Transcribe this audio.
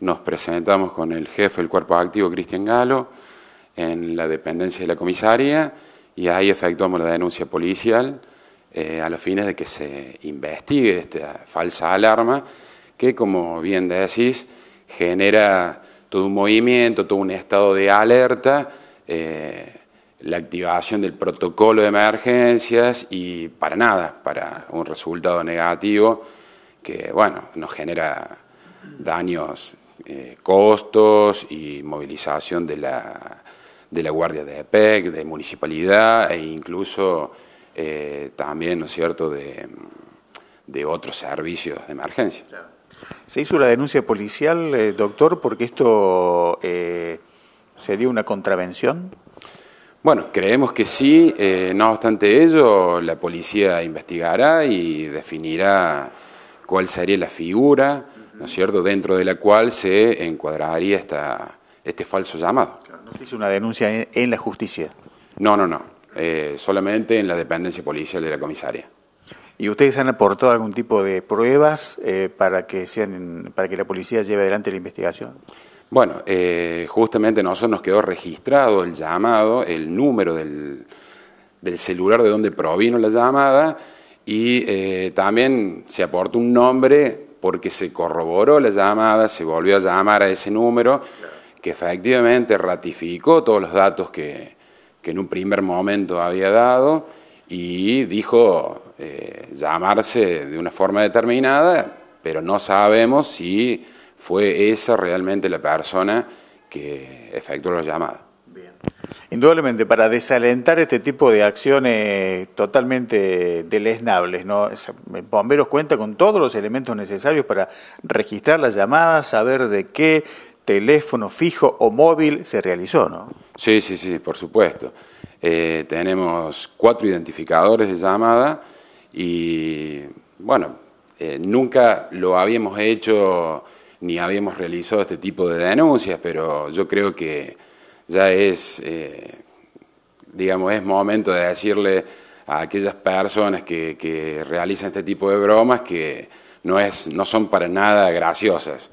Nos presentamos con el jefe del cuerpo activo, Cristian Galo, en la dependencia de la comisaría y ahí efectuamos la denuncia policial eh, a los fines de que se investigue esta falsa alarma que, como bien decís, genera todo un movimiento, todo un estado de alerta, eh, la activación del protocolo de emergencias y para nada, para un resultado negativo que, bueno, nos genera daños eh, costos y movilización de la, de la Guardia de EPEC, de municipalidad e incluso eh, también, ¿no es cierto?, de, otros servicios de emergencia. Se hizo la denuncia policial, eh, doctor, porque esto sería una contravención. Bueno, creemos que sí, no obstante ello, la policía investigará y definirá cuál sería la figura, ¿no es cierto?, dentro de la cual se encuadraría esta, este falso llamado. ¿No se hizo una denuncia en, la justicia? No, no, no. Eh, solamente en la dependencia policial de la comisaria. ¿Y ustedes han aportado algún tipo de pruebas eh, para, que sean, para que la policía lleve adelante la investigación? Bueno, eh, justamente nosotros nos quedó registrado el llamado, el número del, del celular de donde provino la llamada, y eh, también se aportó un nombre porque se corroboró la llamada, se volvió a llamar a ese número, que efectivamente ratificó todos los datos que, que en un primer momento había dado y dijo eh, llamarse de una forma determinada, pero no sabemos si fue esa realmente la persona que efectuó la llamada indudablemente para desalentar este tipo de acciones totalmente deleznables. ¿no? Eh, Bomberos cuenta con todos los elementos necesarios para registrar las llamadas, saber de qué teléfono fijo o móvil se realizó, ¿no? Sí, sí, sí, por supuesto. Eh, tenemos cuatro identificadores de llamada y, bueno, eh, nunca lo habíamos hecho ni habíamos realizado este tipo de denuncias, pero yo creo que ya es, eh, digamos, es momento de decirle a aquellas personas que, que realizan este tipo de bromas que no, es, no son para nada graciosas.